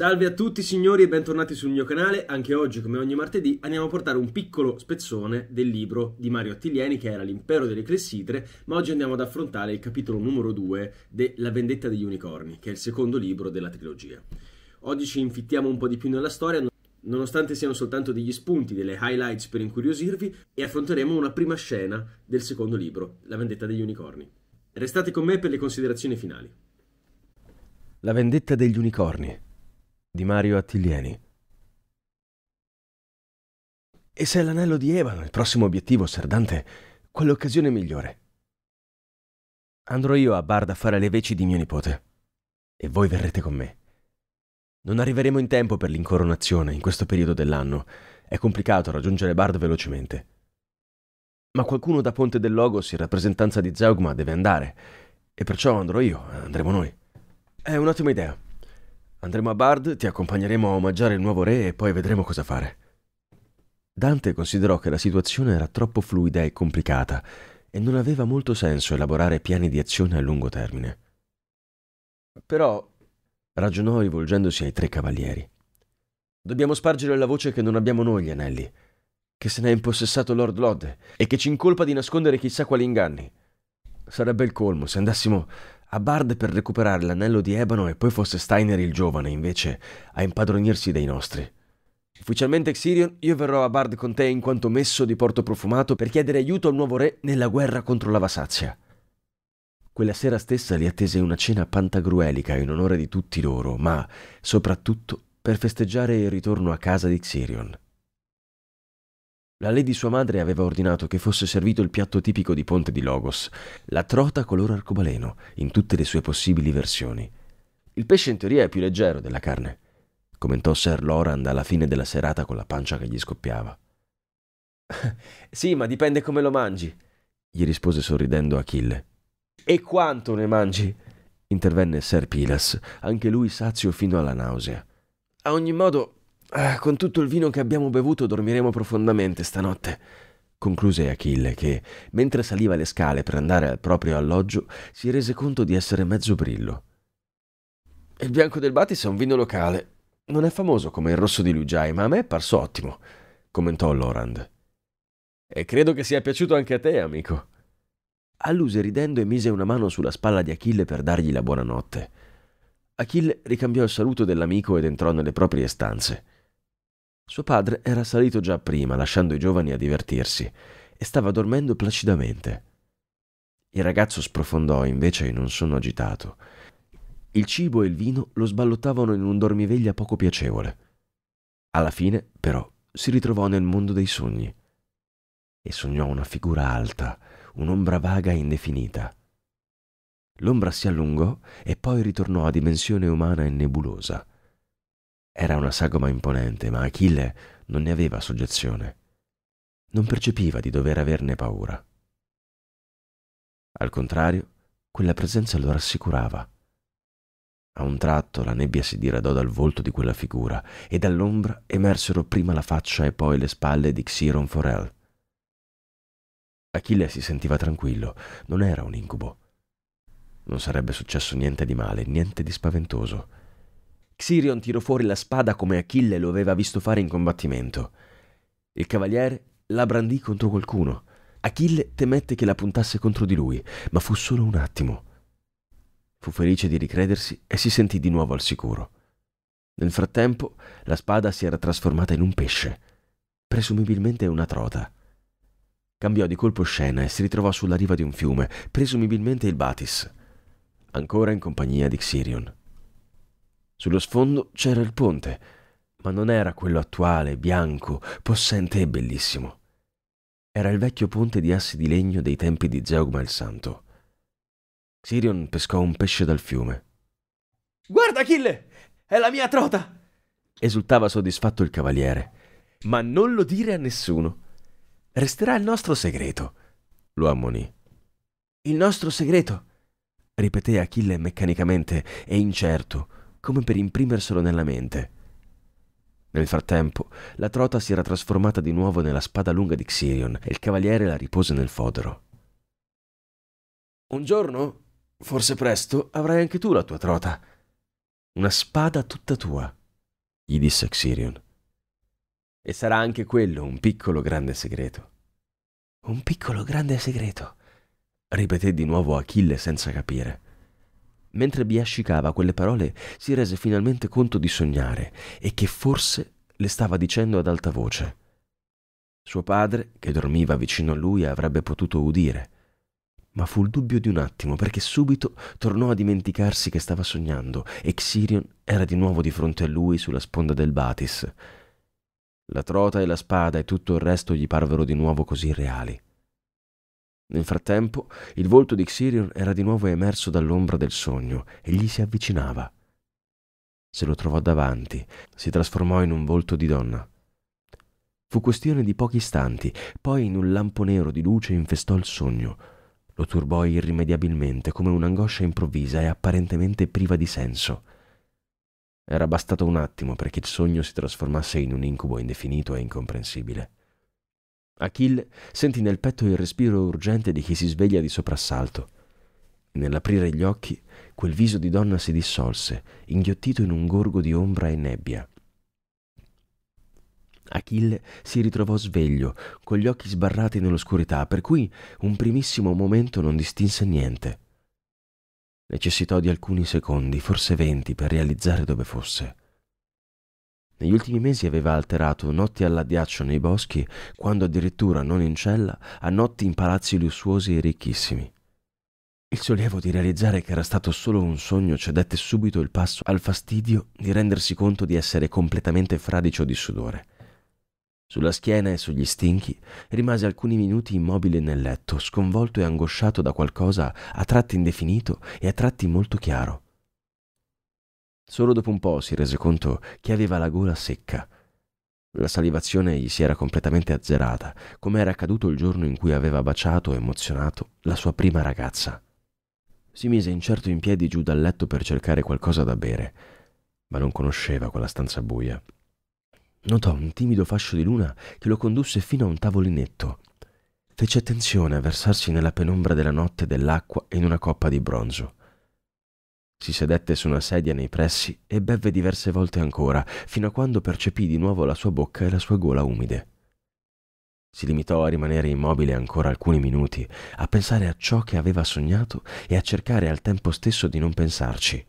Salve a tutti signori e bentornati sul mio canale, anche oggi come ogni martedì andiamo a portare un piccolo spezzone del libro di Mario Attilieni che era l'impero delle clessidre, ma oggi andiamo ad affrontare il capitolo numero 2 de La vendetta degli unicorni, che è il secondo libro della trilogia. Oggi ci infittiamo un po' di più nella storia, nonostante siano soltanto degli spunti, delle highlights per incuriosirvi, e affronteremo una prima scena del secondo libro, La vendetta degli unicorni. Restate con me per le considerazioni finali. La vendetta degli unicorni di Mario Attilieni. E se è l'anello di Evano il prossimo obiettivo, Serdante, quell'occasione migliore. Andrò io a Barda a fare le veci di mio nipote. E voi verrete con me. Non arriveremo in tempo per l'incoronazione in questo periodo dell'anno. È complicato raggiungere Bard velocemente. Ma qualcuno da Ponte del Logos in rappresentanza di Zeugma deve andare. E perciò andrò io, andremo noi. È un'ottima idea. Andremo a Bard, ti accompagneremo a omaggiare il nuovo re e poi vedremo cosa fare. Dante considerò che la situazione era troppo fluida e complicata e non aveva molto senso elaborare piani di azione a lungo termine. Però, ragionò rivolgendosi ai tre cavalieri, dobbiamo spargere la voce che non abbiamo noi gli anelli, che se ne è impossessato Lord Lod e che ci incolpa di nascondere chissà quali inganni. Sarebbe il colmo se andassimo a Bard per recuperare l'anello di Ebano e poi fosse Steiner il giovane, invece, a impadronirsi dei nostri. Ufficialmente Xirion, io verrò a Bard con te in quanto messo di porto profumato per chiedere aiuto al nuovo re nella guerra contro la Vasazia. Quella sera stessa li attese una cena pantagruelica in onore di tutti loro, ma soprattutto per festeggiare il ritorno a casa di Xirion. La lady sua madre aveva ordinato che fosse servito il piatto tipico di Ponte di Logos, la trota color arcobaleno, in tutte le sue possibili versioni. Il pesce in teoria è più leggero della carne, commentò Sir Lorand alla fine della serata con la pancia che gli scoppiava. sì, ma dipende come lo mangi, gli rispose sorridendo Achille. E quanto ne mangi? intervenne Sir Pilas, anche lui sazio fino alla nausea. A ogni modo, eh, con tutto il vino che abbiamo bevuto dormiremo profondamente stanotte. Concluse Achille che, mentre saliva le scale per andare al proprio alloggio, si rese conto di essere mezzo brillo. Il bianco del Batis è un vino locale. Non è famoso come il rosso di Lugiai, ma a me è parso ottimo, commentò Lorand. E credo che sia piaciuto anche a te, amico. Alluse ridendo e mise una mano sulla spalla di Achille per dargli la buonanotte. Achille ricambiò il saluto dell'amico ed entrò nelle proprie stanze. Suo padre era salito già prima, lasciando i giovani a divertirsi, e stava dormendo placidamente. Il ragazzo sprofondò invece in un sonno agitato. Il cibo e il vino lo sballottavano in un dormiveglia poco piacevole. Alla fine, però, si ritrovò nel mondo dei sogni e sognò una figura alta, un'ombra vaga e indefinita. L'ombra si allungò e poi ritornò a dimensione umana e nebulosa. Era una sagoma imponente, ma Achille non ne aveva soggezione. Non percepiva di dover averne paura. Al contrario, quella presenza lo rassicurava. A un tratto la nebbia si diradò dal volto di quella figura e dall'ombra emersero prima la faccia e poi le spalle di Xiron Forel. Achille si sentiva tranquillo, non era un incubo. Non sarebbe successo niente di male, niente di spaventoso. Xirion tirò fuori la spada come Achille lo aveva visto fare in combattimento. Il cavaliere la brandì contro qualcuno. Achille temette che la puntasse contro di lui, ma fu solo un attimo. Fu felice di ricredersi e si sentì di nuovo al sicuro. Nel frattempo, la spada si era trasformata in un pesce, presumibilmente una trota. Cambiò di colpo scena e si ritrovò sulla riva di un fiume, presumibilmente il Batis, ancora in compagnia di Xirion. Sullo sfondo c'era il ponte, ma non era quello attuale, bianco, possente e bellissimo. Era il vecchio ponte di assi di legno dei tempi di Zeugma il Santo. Sirion pescò un pesce dal fiume. Guarda, Achille! È la mia trota! esultava soddisfatto il cavaliere. Ma non lo dire a nessuno. Resterà il nostro segreto, lo ammonì. Il nostro segreto, ripeté Achille meccanicamente e incerto, come per imprimerselo nella mente. Nel frattempo, la trota si era trasformata di nuovo nella spada lunga di Xirion e il cavaliere la ripose nel fodero. Un giorno, forse presto, avrai anche tu la tua trota. Una spada tutta tua, gli disse Xirion. E sarà anche quello un piccolo grande segreto. Un piccolo grande segreto, ripeté di nuovo Achille senza capire. Mentre biascicava quelle parole, si rese finalmente conto di sognare e che forse le stava dicendo ad alta voce. Suo padre, che dormiva vicino a lui, avrebbe potuto udire. Ma fu il dubbio di un attimo, perché subito tornò a dimenticarsi che stava sognando e Xirion era di nuovo di fronte a lui sulla sponda del Batis. La trota e la spada e tutto il resto gli parvero di nuovo così reali. Nel frattempo, il volto di Xirion era di nuovo emerso dall'ombra del sogno e gli si avvicinava. Se lo trovò davanti, si trasformò in un volto di donna. Fu questione di pochi istanti, poi in un lampo nero di luce infestò il sogno. Lo turbò irrimediabilmente come un'angoscia improvvisa e apparentemente priva di senso. Era bastato un attimo perché il sogno si trasformasse in un incubo indefinito e incomprensibile. Achille sentì nel petto il respiro urgente di chi si sveglia di soprassalto. Nell'aprire gli occhi, quel viso di donna si dissolse, inghiottito in un gorgo di ombra e nebbia. Achille si ritrovò sveglio, con gli occhi sbarrati nell'oscurità, per cui un primissimo momento non distinse niente. Necessitò di alcuni secondi, forse venti, per realizzare dove fosse. Negli ultimi mesi aveva alterato notti all'addiaccio nei boschi, quando addirittura non in cella, a notti in palazzi lussuosi e ricchissimi. Il sollievo di realizzare che era stato solo un sogno cedette subito il passo al fastidio di rendersi conto di essere completamente fradicio di sudore. Sulla schiena e sugli stinchi rimase alcuni minuti immobile nel letto, sconvolto e angosciato da qualcosa a tratti indefinito e a tratti molto chiaro. Solo dopo un po' si rese conto che aveva la gola secca. La salivazione gli si era completamente azzerata, come era accaduto il giorno in cui aveva baciato, emozionato, la sua prima ragazza. Si mise incerto in piedi giù dal letto per cercare qualcosa da bere, ma non conosceva quella stanza buia. Notò un timido fascio di luna che lo condusse fino a un tavolinetto. Fece attenzione a versarsi nella penombra della notte dell'acqua in una coppa di bronzo. Si sedette su una sedia nei pressi e bevve diverse volte ancora, fino a quando percepì di nuovo la sua bocca e la sua gola umide. Si limitò a rimanere immobile ancora alcuni minuti, a pensare a ciò che aveva sognato e a cercare al tempo stesso di non pensarci.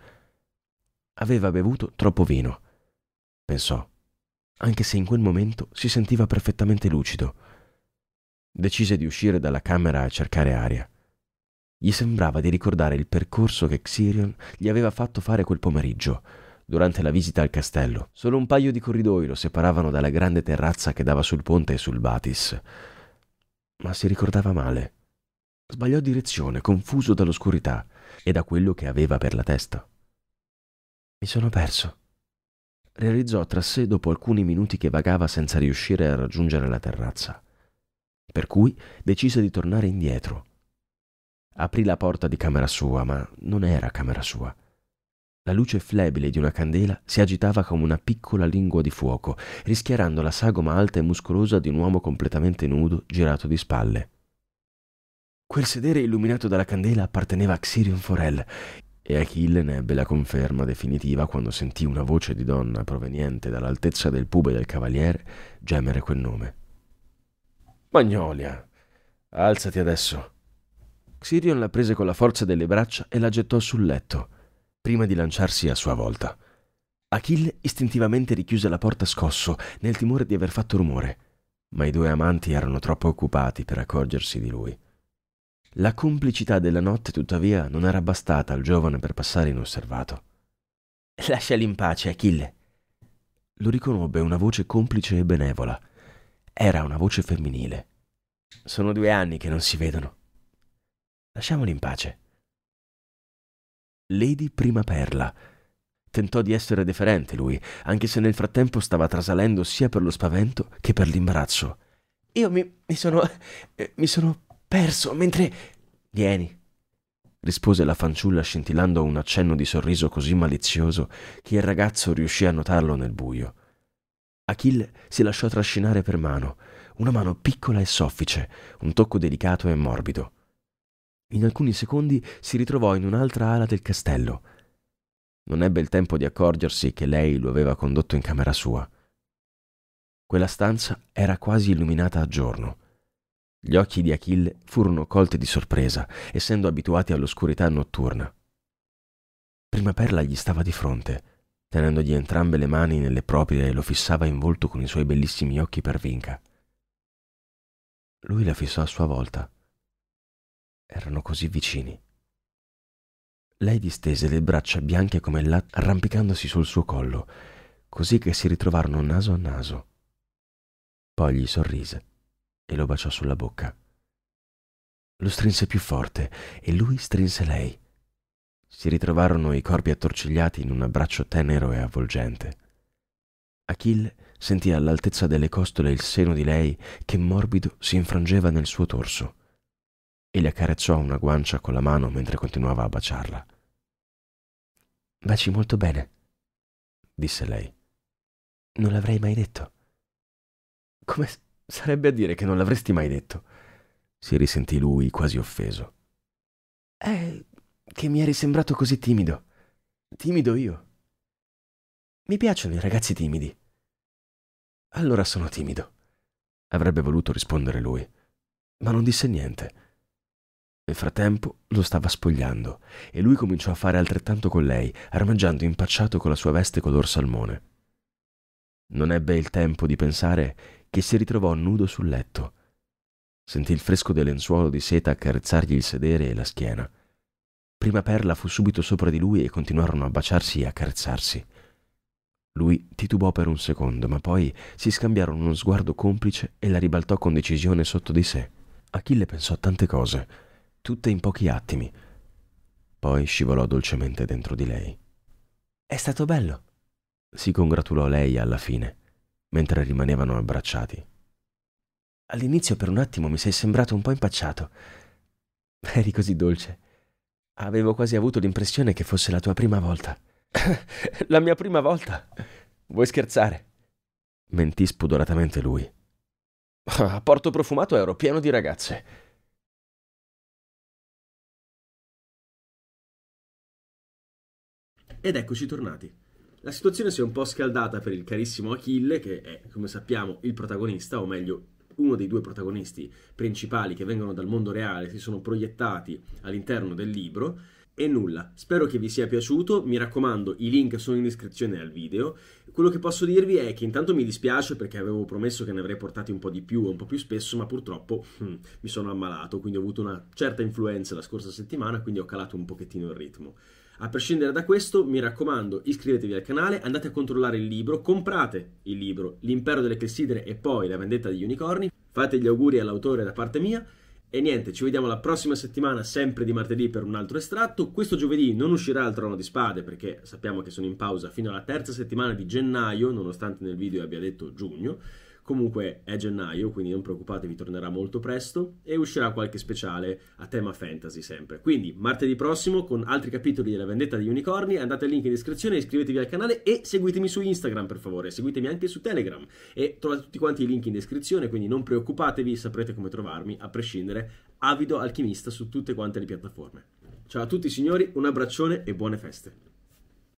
Aveva bevuto troppo vino, pensò, anche se in quel momento si sentiva perfettamente lucido. Decise di uscire dalla camera a cercare aria. Gli sembrava di ricordare il percorso che Xirion gli aveva fatto fare quel pomeriggio, durante la visita al castello. Solo un paio di corridoi lo separavano dalla grande terrazza che dava sul ponte e sul Batis. Ma si ricordava male. Sbagliò direzione, confuso dall'oscurità e da quello che aveva per la testa. Mi sono perso. Realizzò tra sé dopo alcuni minuti che vagava senza riuscire a raggiungere la terrazza. Per cui decise di tornare indietro Aprì la porta di camera sua, ma non era camera sua. La luce flebile di una candela si agitava come una piccola lingua di fuoco, rischiarando la sagoma alta e muscolosa di un uomo completamente nudo, girato di spalle. Quel sedere illuminato dalla candela apparteneva a Xirion Forel, e Achille ne ebbe la conferma definitiva quando sentì una voce di donna proveniente dall'altezza del pube del cavaliere gemere quel nome. Magnolia, alzati adesso, Xirion la prese con la forza delle braccia e la gettò sul letto, prima di lanciarsi a sua volta. Achille istintivamente richiuse la porta scosso, nel timore di aver fatto rumore, ma i due amanti erano troppo occupati per accorgersi di lui. La complicità della notte, tuttavia, non era bastata al giovane per passare inosservato. Lasciali in pace, Achille. Lo riconobbe una voce complice e benevola. Era una voce femminile. Sono due anni che non si vedono. Lasciamoli in pace. Lady Prima Perla. Tentò di essere deferente lui, anche se nel frattempo stava trasalendo sia per lo spavento che per l'imbarazzo. Io mi, mi sono. Eh, mi sono perso mentre. Vieni, rispose la fanciulla scintillando un accenno di sorriso così malizioso che il ragazzo riuscì a notarlo nel buio. Achille si lasciò trascinare per mano, una mano piccola e soffice, un tocco delicato e morbido. In alcuni secondi si ritrovò in un'altra ala del castello. Non ebbe il tempo di accorgersi che lei lo aveva condotto in camera sua. Quella stanza era quasi illuminata a giorno. Gli occhi di Achille furono colti di sorpresa, essendo abituati all'oscurità notturna. Prima Perla gli stava di fronte, tenendogli entrambe le mani nelle proprie e lo fissava in volto con i suoi bellissimi occhi per vinca. Lui la fissò a sua volta erano così vicini. Lei distese le braccia bianche come il arrampicandosi sul suo collo, così che si ritrovarono naso a naso. Poi gli sorrise e lo baciò sulla bocca. Lo strinse più forte e lui strinse lei. Si ritrovarono i corpi attorcigliati in un abbraccio tenero e avvolgente. Achille sentì all'altezza delle costole il seno di lei che morbido si infrangeva nel suo torso e le accarezzò una guancia con la mano mentre continuava a baciarla. Baci molto bene, disse lei. Non l'avrei mai detto. Come sarebbe a dire che non l'avresti mai detto? si risentì lui quasi offeso. «È che mi eri sembrato così timido. Timido io. Mi piacciono i ragazzi timidi. Allora sono timido. Avrebbe voluto rispondere lui, ma non disse niente nel frattempo lo stava spogliando e lui cominciò a fare altrettanto con lei, armaggiando impacciato con la sua veste color salmone. Non ebbe il tempo di pensare che si ritrovò nudo sul letto. Sentì il fresco del lenzuolo di seta accarezzargli il sedere e la schiena. Prima Perla fu subito sopra di lui e continuarono a baciarsi e accarezzarsi. Lui titubò per un secondo, ma poi si scambiarono uno sguardo complice e la ribaltò con decisione sotto di sé. Achille pensò a tante cose tutte in pochi attimi. Poi scivolò dolcemente dentro di lei. È stato bello, si congratulò lei alla fine, mentre rimanevano abbracciati. All'inizio per un attimo mi sei sembrato un po' impacciato. Eri così dolce. Avevo quasi avuto l'impressione che fosse la tua prima volta. la mia prima volta? Vuoi scherzare? Mentì spudoratamente lui. A Porto Profumato ero pieno di ragazze. Ed eccoci tornati. La situazione si è un po' scaldata per il carissimo Achille, che è, come sappiamo, il protagonista, o meglio, uno dei due protagonisti principali che vengono dal mondo reale, si sono proiettati all'interno del libro. E nulla, spero che vi sia piaciuto, mi raccomando i link sono in descrizione al video. Quello che posso dirvi è che intanto mi dispiace perché avevo promesso che ne avrei portati un po' di più, un po' più spesso, ma purtroppo hm, mi sono ammalato, quindi ho avuto una certa influenza la scorsa settimana, quindi ho calato un pochettino il ritmo. A prescindere da questo, mi raccomando, iscrivetevi al canale, andate a controllare il libro, comprate il libro L'impero delle clessidre e poi La vendetta degli unicorni, fate gli auguri all'autore da parte mia e niente, ci vediamo la prossima settimana, sempre di martedì, per un altro estratto. Questo giovedì non uscirà il Trono di Spade perché sappiamo che sono in pausa fino alla terza settimana di gennaio, nonostante nel video abbia detto giugno. Comunque è gennaio, quindi non preoccupatevi, tornerà molto presto e uscirà qualche speciale a tema fantasy sempre. Quindi martedì prossimo con altri capitoli della vendetta di unicorni, andate al link in descrizione, iscrivetevi al canale e seguitemi su Instagram per favore, seguitemi anche su Telegram e trovate tutti quanti i link in descrizione, quindi non preoccupatevi, saprete come trovarmi a prescindere, avido alchimista su tutte quante le piattaforme. Ciao a tutti signori, un abbraccione e buone feste.